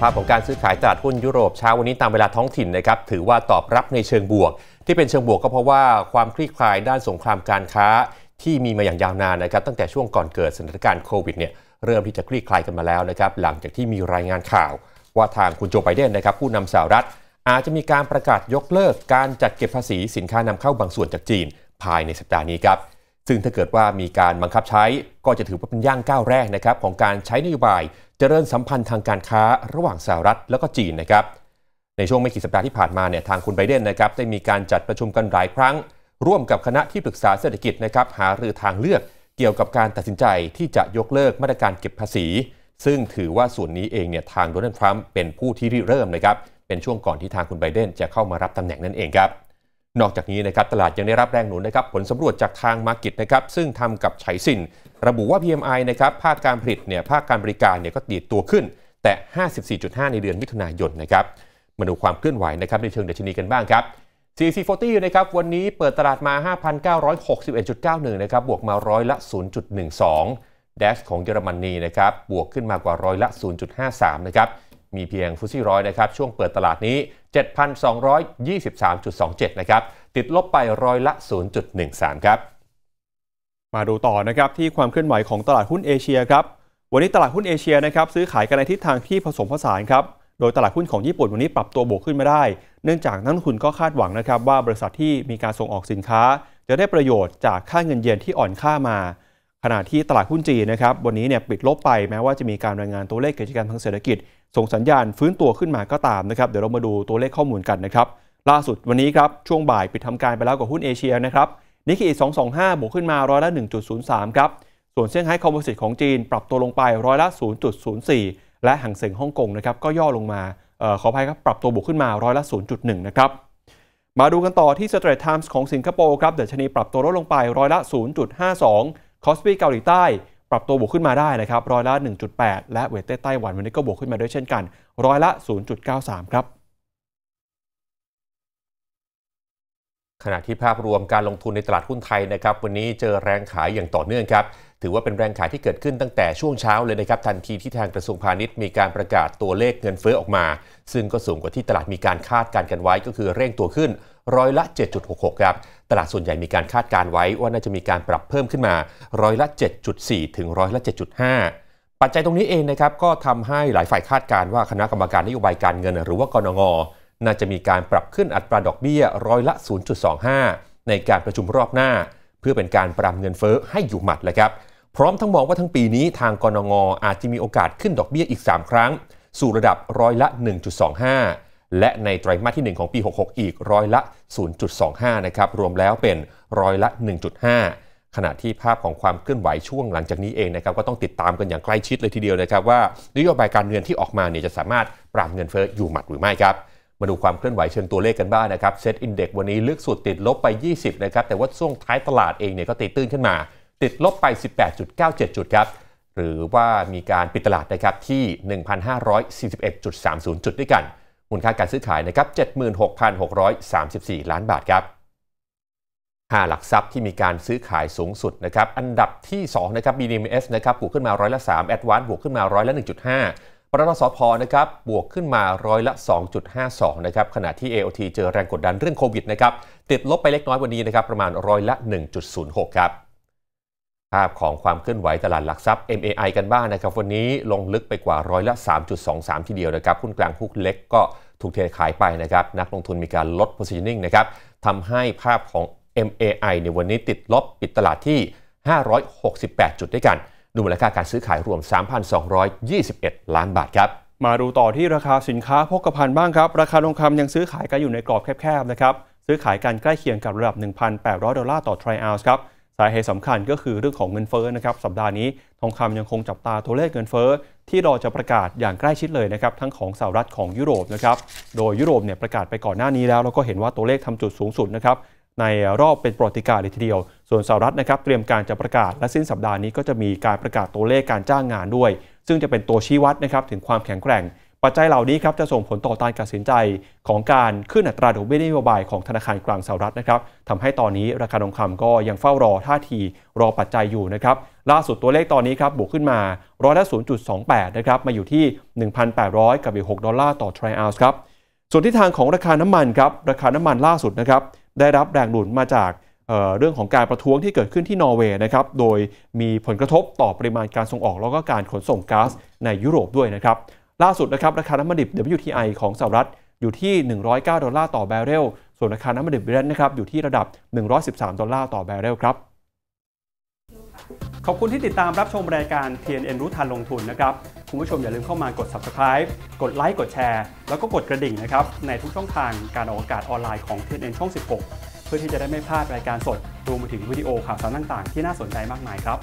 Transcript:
ภาพของการซื้อขายตลาดหุ้นยุโรปเช้าวันนี้ตามเวลาท้องถิ่นนะครับ ถือว่าตอบรับในเชิงบวก ที่เป็นเชิงบวกก็เพราะว่าความคลี่คลายด้านสงครามการค้า ที่มีมาอย่างยาวนานนะครับตั้งแต่ช่วงก่อนเกิดสถานการณ์โควิดเนี่ยเริ่มที่จะคลี่คลายกันมาแล้วนะครับหลังจากที่มีรายงานข่าวว่าทางคุณโจไบเดนนะครับผู้นำสหรัฐอาจจะมีการประกาศยกเลิก การจัดเก็บภาษีสินค้านำเข้าบางส่วนจากจีนภายในสัปดาห์นี้ครับซึ่งถ้าเกิดว่ามีการบังคับใช้ก็จะถือว่าเป็นย่างก้าวแรกนะครับของการใช้นโยบายเจริญสัมพันธ์ทางการค้าระหว่างสหรัฐแล้วก็จีนนะครับในช่วงไม่กี่สัปดาห์ที่ผ่านมาเนี่ยทางคุณไบเดนนะครับได้มีการจัดประชุมกันหลายครั้ง ร่วมกับคณะที่ปรึกษาเศรษฐกิจนะครับหารือทางเลือก เกี่ยวกับการตัดสินใจที่จะยกเลิกมาตรการเก็บภาษี ซึ่งถือว่าส่วนนี้เองเนี่ยทางโดนัลด์ทรัมป์เป็นผู้ที่ริเริ่มนะครับเป็นช่วงก่อนที่ทางคุณไบเดนจะเข้ามารับตำแหน่งนั่นเองครับนอกจากนี้นะครับตลาดยังได้รับแรงหนุนนะครับผลสำรวจจากทางมาร์กิตนะครับซึ่งทำกับไฉสินระบุว่า PMI นะครับภาคการผลิตเนี่ยภาคการบริการเนี่ยก็ดีดตัวขึ้น แต่ 54.5 ในเดือนมิถุนายนนะครับ มาดูความเคลื่อนไหวนะครับในเชิงเดัชนีกันบ้างครับ CC40 นะครับวันนี้เปิดตลาดมา 5,961.91นะครับบวกมาร้อยละ 0.12 d a s ของเยอรมนีนะครับบวกขึ้นมากว่าร้อยละ 0.53 นะครับมีเพียงฟุตซี่ร้อยนะครับช่วงเปิดตลาดนี้ 7,223.27 นะครับ ติดลบไปร้อยละ 0.13 ครับ มาดูต่อนะครับที่ความเคลื่อนไหวของตลาดหุ้นเอเชียครับ วันนี้ตลาดหุ้นเอเชียนะครับซื้อขายกันในทิศทางที่ผสมผสานครับโดยตลาดหุ้นของญี่ปุ่นวันนี้ปรับตัวบวกขึ้นมาได้ เนื่องจากนักทุนก็คาดหวังนะครับว่าบริษัทที่มีการส่งออกสินค้า จะได้ประโยชน์จากค่าเงินเยนที่อ่อนค่ามาขณะที่ตลาดหุ้นจีนนะครับวันนี้เนี่ยปิดลบไปแม้ว่าจะมีการรายงานตัวเลขกิจการทางเศรษฐกิจ ส่งสัญญาณฟื้นตัวขึ้นมาก็ตามนะครับเดี๋ยวเรามาดูตัวเลขข้อมูลกันนะครับล่าสุดวันนี้ครับช่วงบ่ายปิดทำการไปแล้วกับหุ้นเอเชียนะครับนิกเกิห้าบวกขึ้นมาร้อยละหนนึ่งจุดศูย์สามครับส่วนเซี่ยงไฮ้คอมโพสิตของจีนปรับตัวลงไปร้อยละศศููนนยย์์จุดสี่และหางเส็งฮ่องกงนะครับก็ย่อลงมาออขออภัยครับปรับตัวบวกขึ้นมาร้อยละศูนะครับมาดูกันต่อที่สเตรทไทมส์ของสิงคโปร์ครับเดชนีปรับตัวลดลงไปร้อยละสองคอสปีเกาหลีใต้ ปรับตัวบวกขึ้นมาได้นะครับร้อยละ 1.8 และเวทเต้ไต้หวันวันนี้ก็บวกขึ้นมาด้วยเช่นกัน ร้อยละ 0.93 ครับ ขณะที่ภาพรวมการลงทุนในตลาดหุ้นไทยนะครับวันนี้เจอแรงขายอย่างต่อเนื่องครับ ถือว่าเป็นแรงขายที่เกิดขึ้นตั้งแต่ช่วงเช้าเลยนะครับทันทีที่ทางกระทรวงพาณิชย์มีการประกาศตัวเลขเงินเฟ้อออกมา ซึ่งก็สูงกว่าที่ตลาดมีการคาดการกันไว้ก็คือเร่งตัวขึ้นร้อยละ 7.66ครับตลาดส่วนใหญ่มีการคาดการไว้ว่าน่าจะมีการปรับเพิ่มขึ้นมาร้อยละ 7.4 ถึงร้อยละ 7.5 ปัจจัยตรงนี้เองนะครับก็ทำให้หลายฝ่ายคาดการว่าคณะกรรมการนโยบายการเงินหรือว่ากนง น่าจะมีการปรับขึ้นอัตราดอกเบี้ยร้อยละ 0.25 ในการประชุมรอบหน้า เพื่อเป็นการปรับเงินเฟ้อให้อยู่หมัดเลยครับพร้อมทั้งมองว่าทั้งปีนี้ทางกรนง อาจจะมีโอกาสขึ้นดอกเบี้ยอีก 3 ครั้ง สู่ระดับร้อยละ 1.25และในไตรมาสที่ 1 ของปี 66 อีกร้อยละ 0.25นะครับรวมแล้วเป็นร้อยละ 1.5 ขณะที่ภาพของความเคลื่อนไหวช่วงหลังจากนี้เองนะครับก็ต้องติดตามกันอย่างใกล้ชิดเลยทีเดียวนะครับว่านโยบายการเงินที่ออกมาเนี่ยจะสามารถปราบเงินเฟ้ออยู่หมัดหรือไม่ครับ มาดูความเคลื่อนไหวเชิงตัวเลขกันบ้างนะครับเซ็ตอินเด็กซ์วันนี้ลึกสุดติดลบไป 20นะครับแต่ว่าช่วงท้ายตลาดเองเนี่ยก็ติดตื้นขึ้นมา ติดลบไป18.97จุดครับหรือว่ามีการปิดตลาดนะครับที่ 1,541.30 จุดด้วยกันมูลค่าการซื้อขายนะครับ76,634 ล้านบาทครับ5หลักทรัพย์ที่มีการซื้อขายสูงสุดนะครับ อันดับที่2นะครับ BDMs นะครับบวกขึ้นมาร้อยละ3 Advance บวกขึ้นมาร้อยละ 1.5ปตทสพนะครับ บวกขึ้นมาร้อยละ 2.52นะครับ ขณะที่ AOT เจอแรงกดดันเรื่องโควิดนะครับ ติดลบไปเล็กน้อยวันนี้นะครับ ประมาณร้อยละ 1.06ครับภาพของความเคลื่อนไหวตลาดหลักทรัพย์ MAI กันบ้างนะครับ วันนี้ลงลึกไปกว่าร้อยละ 3.23 ทีเดียวนะครับหุ้นกลางหุ้นเล็กก็ถูกเทขายไปนะครับ นักลงทุนมีการลด positioning นะครับทำให้ภาพของ MAI ในวันนี้ติดลบปิดตลาดที่ 568 จุดด้วยกัน ดูมูลค่าการซื้อขายรวม 3,221 ล้านบาทครับ มาดูต่อที่ราคาสินค้าพกพภัณฑ์บ้างครับราคาทองคำยังซื้อขายกันอยู่ในกรอบแคบๆนะครับซื้อขายกันใกล้เคียงกับระดับ1,800ดอลลาร์ต่อทริอัลส์ครับสาเหตุสำคัญก็คือเรื่องของเงินเฟ้อนะครับสัปดาห์นี้ทองคำยังคงจับตาตัวเลขเงินเฟ้อที่รอจะประกาศอย่างใกล้ชิดเลยนะครับทั้งของสหรัฐของยุโรปนะครับโดยยุโรปเนี่ยประกาศไปก่อนหน้านี้แล้ว เราก็เห็นว่าตัวเลขทำจุดสูงสุดนะครับในรอบเป็นประวัติการเลยทีเดียว ส่วนสหรัฐนะครับเตรียมการจะประกาศและสิ้นสัปดาห์นี้ก็จะมีการประกาศตัวเลขการจ้างงานด้วย ซึ่งจะเป็นตัวชี้วัดนะครับถึงความแข็งแกร่งปัจจัยเหล่านี้ครับจะส่งผลต่อการตัดสินใจของการขึ้นอัตราดอกเบี้ยนโยบายของธนาคารกลางสหรัฐนะครับทำให้ตอนนี้ราคาทองคำก็ยังเฝ้ารอท่าทีรอปัจจัยอยู่นะครับ ล่าสุดตัวเลขตอนนี้ครับบวกขึ้นมาร้อยละ0.28 นะครับ มาอยู่ที่ 1,800กับอีก6ดอลลาร์ต่อทริอัลส์ครับ ส่วนที่ทางของราคาน้ำมันครับ ราคาน้ำมันล่าสุดนะครับ ได้รับแรงหนุนมาจากเเรื่องของการประท้วงที่เกิดขึ้นที่นอร์เวย์นะครับ โดยมีผลกระทบต่อปริมาณการส่งออกแล้วก็การขนส่งก๊าซในยุโรปด้วยนะครับล่าสุดนะครับราคาน้ำมันดิบ WTI ของสหรัฐอยู่ที่ 109 ดอลลาร์ต่อแบเรล ส่วนราคาน้ำมันดิบเบรนท์นะครับอยู่ที่ระดับ 113 ดอลลาร์ต่อแบเรลครับ ขอบคุณที่ติดตามรับชมรายการ TNN รู้ทันลงทุนนะครับ คุณผู้ชมอย่าลืมเข้ามากด subscribe กดไลค์กดแชร์ แล้วก็กดกระดิ่งนะครับ ในทุกช่องทางการออกอากาศออนไลน์ของ TNN ช่อง 16 เพื่อที่จะได้ไม่พลาดรายการสดรวมไปถึงวิดีโอข่าวสารต่าง ๆ ที่น่าสนใจมากมายครับ